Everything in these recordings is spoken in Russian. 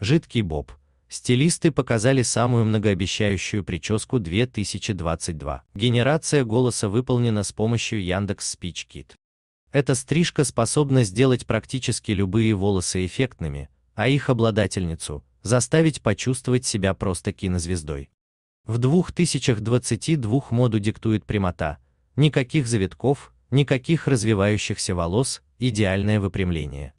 Жидкий боб. Стилисты показали самую многообещающую прическу 2022. Генерация голоса выполнена с помощью Яндекс Speech Kit. Эта стрижка способна сделать практически любые волосы эффектными, а их обладательницу заставить почувствовать себя просто кинозвездой. В 2022 моду диктует прямота, никаких завитков, никаких развивающихся волос, идеальное выпрямление.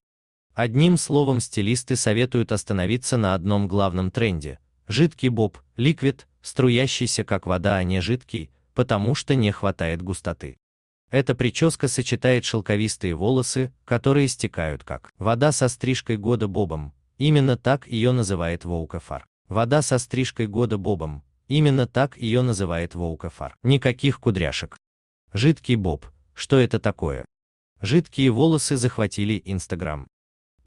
Одним словом стилисты советуют остановиться на одном главном тренде – жидкий боб, ликвид, струящийся как вода, а не жидкий, потому что не хватает густоты. Эта прическа сочетает шелковистые волосы, которые стекают как вода со стрижкой года бобом, именно так ее называет Воукафар. Вода со стрижкой года бобом, именно так ее называет Воукафар. Никаких кудряшек. Жидкий боб, что это такое? Жидкие волосы захватили Инстаграм.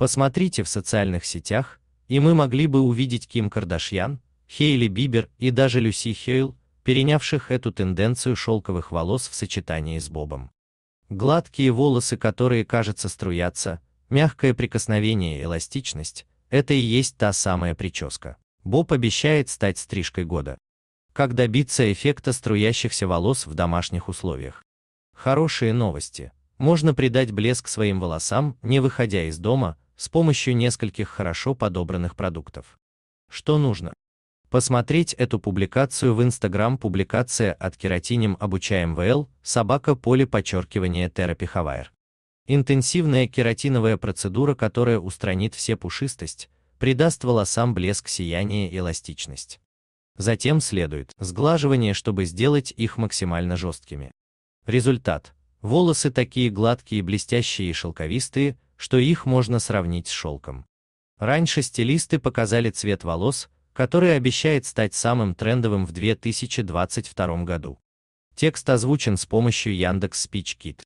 Посмотрите в социальных сетях, и мы могли бы увидеть Ким Кардашьян, Хейли Бибер и даже Люси Хейл, перенявших эту тенденцию шелковых волос в сочетании с бобом. Гладкие волосы, которые, кажется, струятся, мягкое прикосновение и эластичность – это и есть та самая прическа. Боб обещает стать стрижкой года. Как добиться эффекта струящихся волос в домашних условиях? Хорошие новости. Можно придать блеск своим волосам, не выходя из дома, с помощью нескольких хорошо подобранных продуктов. Что нужно? Посмотреть эту публикацию в Инстаграм публикация от Кератиним обучаем ВЛ, собака поле подчеркивание терапихавайр. Интенсивная кератиновая процедура, которая устранит все пушистость, придаст волосам блеск, сияние и эластичность. Затем следует сглаживание, чтобы сделать их максимально жесткими. Результат. Волосы такие гладкие, блестящие и шелковистые, что их можно сравнить с шелком. Раньше стилисты показали цвет волос, который обещает стать самым трендовым в 2022 году. Текст озвучен с помощью Яндекс Speech